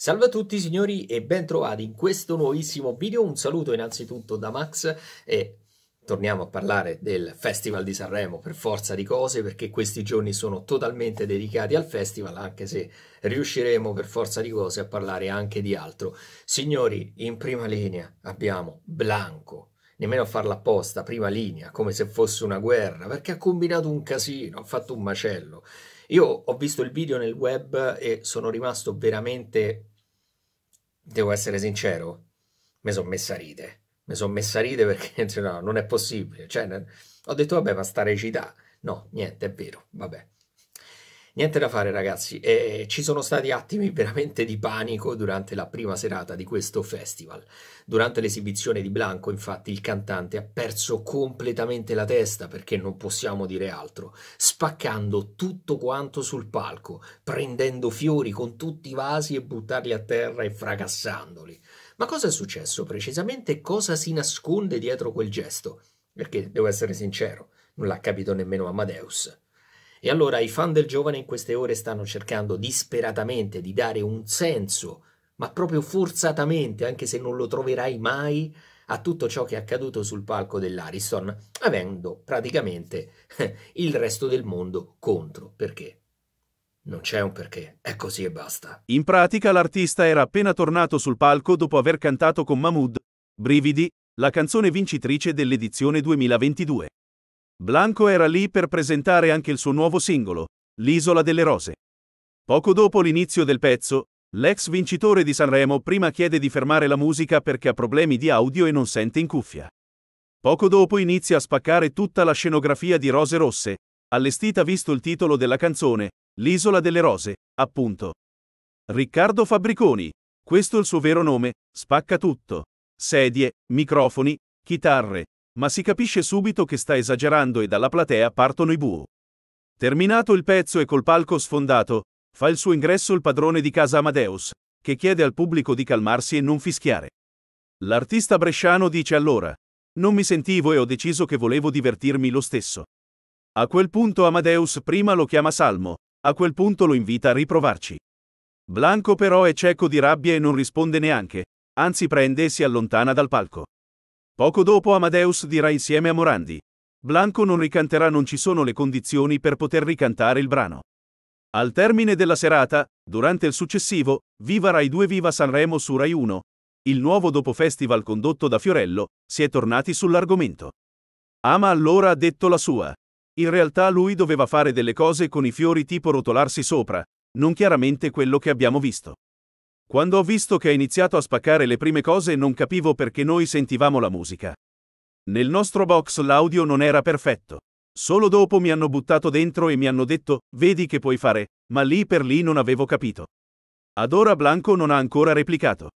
Salve a tutti signori e bentrovati in questo nuovissimo video, un saluto innanzitutto da Max e torniamo a parlare del Festival di Sanremo per forza di cose perché questi giorni sono totalmente dedicati al festival anche se riusciremo per forza di cose a parlare anche di altro. Signori, in prima linea abbiamo Blanco, nemmeno a farla apposta, prima linea, come se fosse una guerra, perché ha combinato un casino, ha fatto un macello. Io ho visto il video nel web e sono rimasto veramente, devo essere sincero, mi sono messa a ride. Mi sono messa a ride perché no, non è possibile. Cioè, ho detto, vabbè, ma sta recita. No, niente, è vero, vabbè. Niente da fare ragazzi, eh, ci sono stati attimi veramente di panico durante la prima serata di questo festival. Durante l'esibizione di Blanco infatti il cantante ha perso completamente la testa perché non possiamo dire altro, spaccando tutto quanto sul palco, prendendo fiori con tutti i vasi e buttarli a terra e fracassandoli. Ma cosa è successo precisamente? Cosa si nasconde dietro quel gesto? Perché devo essere sincero, non l'ha capito nemmeno Amadeus. E allora i fan del giovane in queste ore stanno cercando disperatamente di dare un senso, ma proprio forzatamente, anche se non lo troverai mai, a tutto ciò che è accaduto sul palco dell'Ariston, avendo praticamente eh, il resto del mondo contro. Perché? Non c'è un perché, è così e basta. In pratica l'artista era appena tornato sul palco dopo aver cantato con Mahmood, Brividi, la canzone vincitrice dell'edizione 2022. Blanco era lì per presentare anche il suo nuovo singolo, L'isola delle rose. Poco dopo l'inizio del pezzo, l'ex vincitore di Sanremo prima chiede di fermare la musica perché ha problemi di audio e non sente in cuffia. Poco dopo inizia a spaccare tutta la scenografia di Rose Rosse, allestita visto il titolo della canzone, L'isola delle rose, appunto. Riccardo Fabriconi, questo è il suo vero nome, spacca tutto. Sedie, microfoni, chitarre, ma si capisce subito che sta esagerando e dalla platea partono i bu. Terminato il pezzo e col palco sfondato, fa il suo ingresso il padrone di casa Amadeus, che chiede al pubblico di calmarsi e non fischiare. L'artista bresciano dice allora, non mi sentivo e ho deciso che volevo divertirmi lo stesso. A quel punto Amadeus prima lo chiama Salmo, a quel punto lo invita a riprovarci. Blanco però è cieco di rabbia e non risponde neanche, anzi prende e si allontana dal palco. Poco dopo Amadeus dirà insieme a Morandi. Blanco non ricanterà non ci sono le condizioni per poter ricantare il brano. Al termine della serata, durante il successivo, Viva Rai 2 Viva Sanremo su Rai 1, il nuovo dopo festival condotto da Fiorello, si è tornati sull'argomento. Ama allora ha detto la sua. In realtà lui doveva fare delle cose con i fiori tipo rotolarsi sopra, non chiaramente quello che abbiamo visto. Quando ho visto che ha iniziato a spaccare le prime cose non capivo perché noi sentivamo la musica. Nel nostro box l'audio non era perfetto. Solo dopo mi hanno buttato dentro e mi hanno detto, vedi che puoi fare, ma lì per lì non avevo capito. Ad ora Blanco non ha ancora replicato.